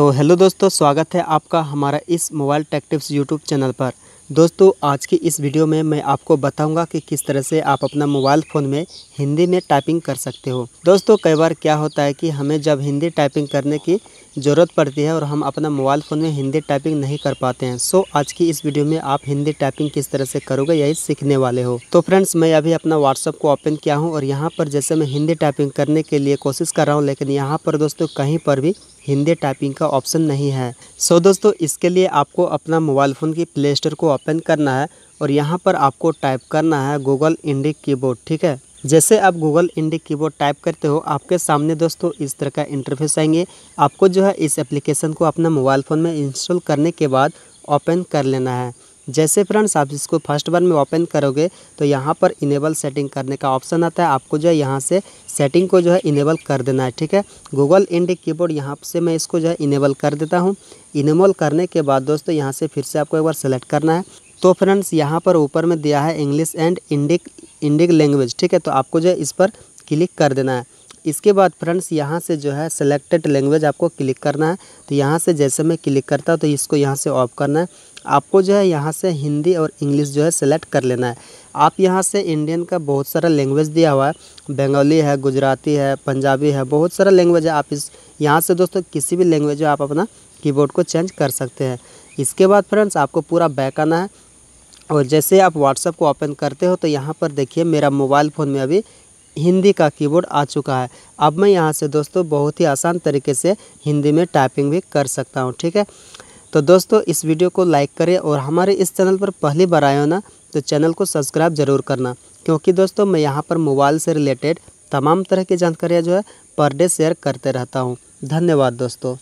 तो हेलो दोस्तों स्वागत है आपका हमारा इस mobile tech tips YouTube channel पर दोस्तों आज की इस वीडियो में मैं आपको बताऊंगा कि किस तरह से आप अपना मोबाइल फ़ोन में हिंदी में टाइपिंग कर सकते हो दोस्तों कई बार क्या होता है कि हमें जब हिंदी टाइपिंग करने की ज़रूरत पड़ती है और हम अपना मोबाइल फ़ोन में हिंदी टाइपिंग नहीं कर पाते हैं सो आज की इस वीडियो में आप हिंदी टाइपिंग किस तरह से करोगे यही सीखने वाले हो तो फ्रेंड्स मैं अभी अपना व्हाट्सअप को ओपन किया हूँ और यहाँ पर जैसे मैं हिंदी टाइपिंग करने के लिए कोशिश कर रहा हूँ लेकिन यहाँ पर दोस्तों कहीं पर भी हिंदी टाइपिंग का ऑप्शन नहीं है सो दोस्तों इसके लिए आपको अपना मोबाइल फ़ोन की प्ले स्टोर को ओपन करना है और यहाँ पर आपको टाइप करना है गूगल इंडिक कीबोर्ड ठीक है जैसे आप गूगल इंडिक कीबोर्ड टाइप करते हो आपके सामने दोस्तों इस तरह का इंटरफेस आएंगे आपको जो है इस एप्लीकेशन को अपना मोबाइल फ़ोन में इंस्टॉल करने के बाद ओपन कर लेना है जैसे फ्रेंड्स आप इसको फर्स्ट बार में ओपन करोगे तो यहाँ पर इनेबल सेटिंग करने का ऑप्शन आता है आपको जो है यहाँ से सेटिंग को जो है इनेबल कर देना है ठीक है गूगल इंड कीबोर्ड यहाँ से मैं इसको जो है इनेबल कर देता हूँ इनेबल करने के बाद दोस्तों यहाँ से फिर से आपको एक बार सेलेक्ट करना है तो फ्रेंड्स यहाँ पर ऊपर में दिया है English and Indic Indic language ठीक है तो आपको जो है इस पर क्लिक कर देना है इसके बाद फ्रेंड्स यहाँ से जो है सेलेक्टेड लैंग्वेज आपको क्लिक करना है तो यहाँ से जैसे मैं क्लिक करता हूँ तो इसको यहाँ से ऑफ करना है आपको जो है यहाँ से हिंदी और इंग्लिश जो है सेलेक्ट कर लेना है आप यहाँ से इंडियन का बहुत सारा लैंग्वेज दिया हुआ है बंगाली है गुजराती है पंजाबी है बहुत सारा लैंग्वेज है आप इस यहाँ से दोस्तों किसी भी लैंग्वेज में आप अपना कीबोर्ड को चेंज कर सकते हैं इसके बाद फ्रेंड्स आपको पूरा बैक आना है और जैसे आप व्हाट्सअप को ओपन करते हो तो यहाँ पर देखिए मेरा मोबाइल फ़ोन में अभी हिंदी का कीबोर्ड आ चुका है अब मैं यहाँ से दोस्तों बहुत ही आसान तरीके से हिंदी में टाइपिंग भी कर सकता हूँ ठीक है तो दोस्तों इस वीडियो को लाइक करें और हमारे इस चैनल पर पहली बार आए हो ना तो चैनल को सब्सक्राइब ज़रूर करना क्योंकि दोस्तों मैं यहाँ पर मोबाइल से रिलेटेड तमाम तरह की जानकारियाँ जो है पर डे शेयर करते रहता हूँ धन्यवाद दोस्तों